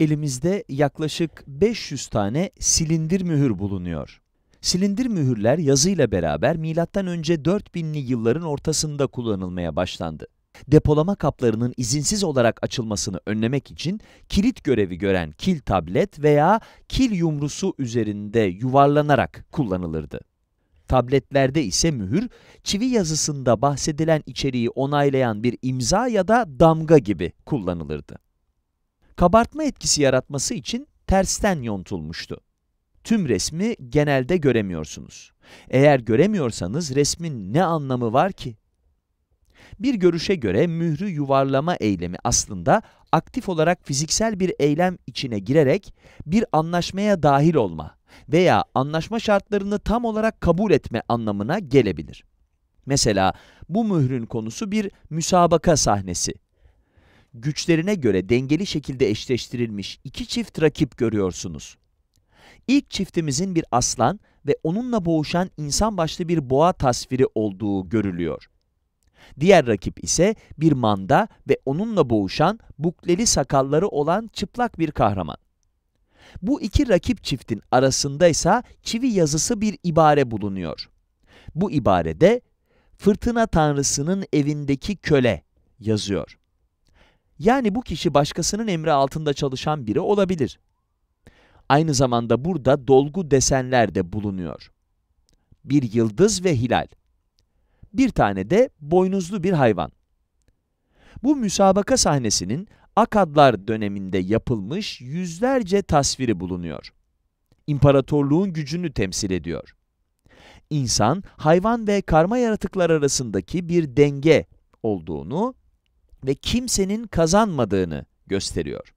elimizde yaklaşık 500 tane silindir mühür bulunuyor. Silindir mühürler yazıyla beraber M.Ö. 4000'li yılların ortasında kullanılmaya başlandı. Depolama kaplarının izinsiz olarak açılmasını önlemek için kilit görevi gören kil tablet veya kil yumrusu üzerinde yuvarlanarak kullanılırdı. Tabletlerde ise mühür, çivi yazısında bahsedilen içeriği onaylayan bir imza ya da damga gibi kullanılırdı kabartma etkisi yaratması için tersten yontulmuştu. Tüm resmi genelde göremiyorsunuz. Eğer göremiyorsanız resmin ne anlamı var ki? Bir görüşe göre mührü yuvarlama eylemi aslında aktif olarak fiziksel bir eylem içine girerek bir anlaşmaya dahil olma veya anlaşma şartlarını tam olarak kabul etme anlamına gelebilir. Mesela bu mührün konusu bir müsabaka sahnesi güçlerine göre dengeli şekilde eşleştirilmiş iki çift rakip görüyorsunuz. İlk çiftimizin bir aslan ve onunla boğuşan insan başlı bir boğa tasviri olduğu görülüyor. Diğer rakip ise bir manda ve onunla boğuşan bukleli sakalları olan çıplak bir kahraman. Bu iki rakip çiftin arasında ise çivi yazısı bir ibare bulunuyor. Bu ibarede fırtına tanrısının evindeki köle yazıyor. Yani bu kişi başkasının emri altında çalışan biri olabilir. Aynı zamanda burada dolgu desenler de bulunuyor. Bir yıldız ve hilal. Bir tane de boynuzlu bir hayvan. Bu müsabaka sahnesinin Akadlar döneminde yapılmış yüzlerce tasviri bulunuyor. İmparatorluğun gücünü temsil ediyor. İnsan, hayvan ve karma yaratıklar arasındaki bir denge olduğunu ve kimsenin kazanmadığını gösteriyor.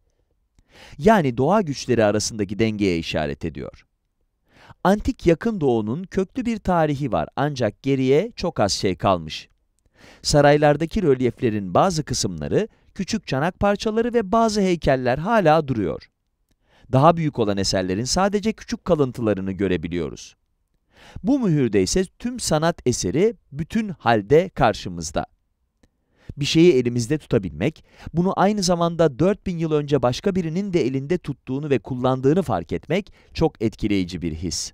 Yani doğa güçleri arasındaki dengeye işaret ediyor. Antik yakın doğunun köklü bir tarihi var ancak geriye çok az şey kalmış. Saraylardaki rölyeflerin bazı kısımları, küçük çanak parçaları ve bazı heykeller hala duruyor. Daha büyük olan eserlerin sadece küçük kalıntılarını görebiliyoruz. Bu mühürde ise tüm sanat eseri bütün halde karşımızda bir şeyi elimizde tutabilmek, bunu aynı zamanda 4000 yıl önce başka birinin de elinde tuttuğunu ve kullandığını fark etmek çok etkileyici bir his.